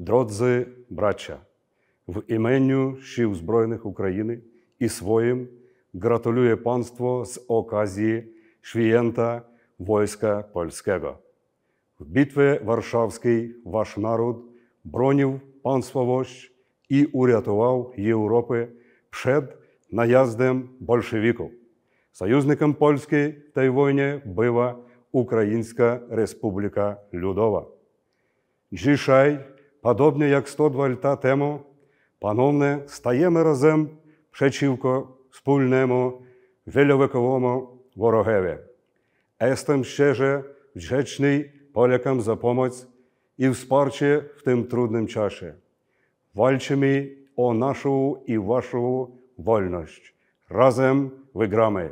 Дродзи, брача, в іменню Шів Збройних України і своїм gratuluje Państwu z okazji święta Wojska Polskiego. W Bitwie Warszawskiej Wasz naród bronił państwowość i uratował Europę przed najazdem bolszewików. Союзником Польски в той войне была Украинская Республика Людова. Dzisiaj подобні як 102 льта тему, пановне, стаємо разом, Пшечівко спульнемо вельовиковому ворогеві. Естем ще же вдячний полякам за помоць і вспарче в тим трудним чаші. Вальчимі о нашу і вашу вольність. Разом виграми!